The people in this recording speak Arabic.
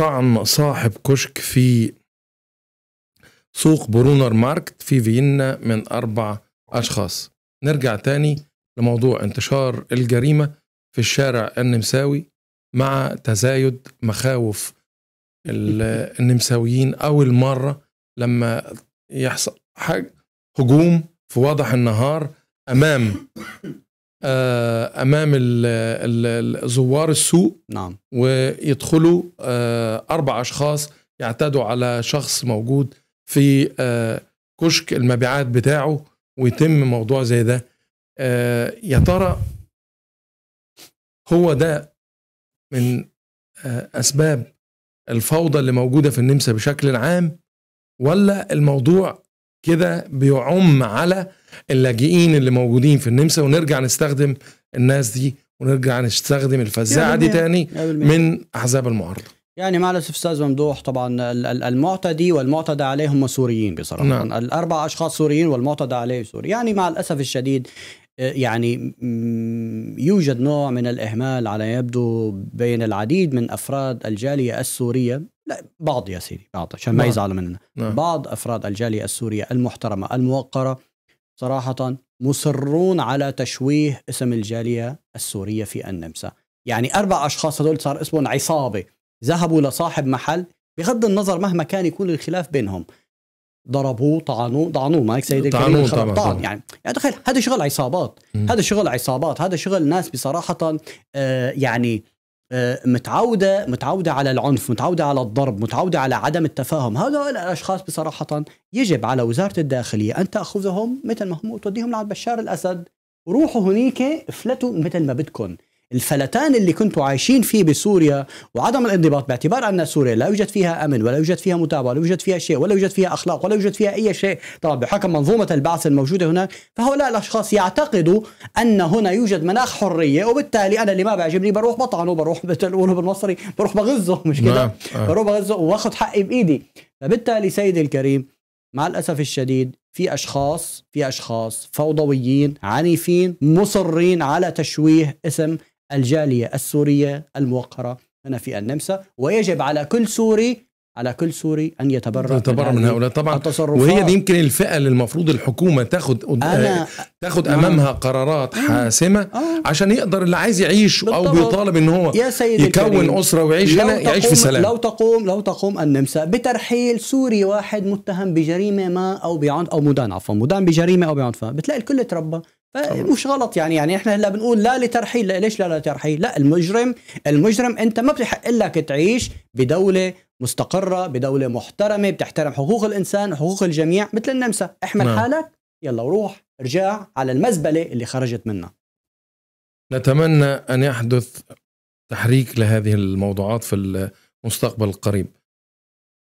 طعم صاحب كشك في سوق برونر ماركت في فيينا من أربع أشخاص نرجع تاني لموضوع انتشار الجريمة في الشارع النمساوي مع تزايد مخاوف النمساويين أول مرة لما يحصل حاجة هجوم في وضح النهار أمام آه، امام زوار السوق نعم ويدخلوا آه، اربع اشخاص يعتدوا على شخص موجود في آه، كشك المبيعات بتاعه ويتم موضوع زي ده يا ترى هو ده من اسباب الفوضى اللي موجوده في النمسا بشكل عام ولا الموضوع كده بيعم على اللاجئين اللي موجودين في النمسا ونرجع نستخدم الناس دي ونرجع نستخدم الفزاعه دي تاني من احزاب المعارضه يعني معلش استاذ ممدوح طبعا المعتدي والمعتدى عليهم سوريين بصراحه نعم. الاربع اشخاص سوريين والمعتدى عليه سوري يعني مع الاسف الشديد آه، يعني يوجد نوع من الاهمال على يبدو بين العديد من افراد الجاليه السوريه لا بعض يا سيدي بعض عشان ما نعم. يزعلوا مننا نعم. بعض افراد الجاليه السوريه المحترمه الموقره صراحه مصرون على تشويه اسم الجاليه السوريه في النمسا يعني اربع اشخاص هذول صار اسمهم عصابه ذهبوا لصاحب محل بغض النظر مهما كان يكون الخلاف بينهم ضربوه طعنوه طعنوه مايك سيد الكريم طعنوه طعن يعني يعني تخيل هذا شغل عصابات هذا شغل عصابات هذا شغل ناس بصراحه آه يعني آه، متعوده متعوده على العنف، متعوده على الضرب، متعوده على عدم التفاهم، هؤلاء الاشخاص بصراحه يجب على وزاره الداخليه ان تاخذهم مثل ما هم وتوديهم لعند بشار الاسد، روحوا هنيك افلتوا مثل ما بدكم، الفلتان اللي كنتوا عايشين فيه بسوريا وعدم الانضباط باعتبار ان سوريا لا يوجد فيها امن ولا يوجد فيها متابعه ولا يوجد فيها شيء ولا يوجد فيها اخلاق ولا يوجد فيها اي شيء طبعا بحكم منظومه البعث الموجوده هناك فهؤلاء الاشخاص يعتقدوا ان هنا يوجد مناخ حريه وبالتالي انا اللي ما بعجبني بروح بطعنه بروح بتقولوا بالمصري بروح بغزه مش كده نعم، آه. بروح بغزه واخذ حقي بايدي فبالتالي سيدي الكريم مع الاسف الشديد في اشخاص في اشخاص فوضويين عنيفين مصرين على تشويه اسم الجاليه السوريه الموقره هنا في النمسا ويجب على كل سوري على كل سوري ان يتبرأ يتبرأ من, من هؤلاء طبعا التصرفات. وهي دي يمكن الفئه اللي المفروض الحكومه تاخد أنا تاخد نعم. امامها قرارات آه، حاسمه آه. عشان يقدر اللي عايز يعيش بالطبع. او بيطالب ان هو يا سيدي يكون الكريم. اسره ويعيش هنا يعيش في سلام لو تقوم لو تقوم النمسا بترحيل سوري واحد متهم بجريمه ما او بعنف او مدان عفوا مدان بجريمه او بعنف بتلاقي الكل تربى فمش غلط يعني يعني احنا هلا بنقول لا لترحيل لا ليش لا لترحيل لا المجرم المجرم انت ما بتحق لك تعيش بدوله مستقره بدوله محترمه بتحترم حقوق الانسان وحقوق الجميع مثل النمسا احمل نعم. حالك يلا وروح ارجع على المزبله اللي خرجت منها نتمنى ان يحدث تحريك لهذه الموضوعات في المستقبل القريب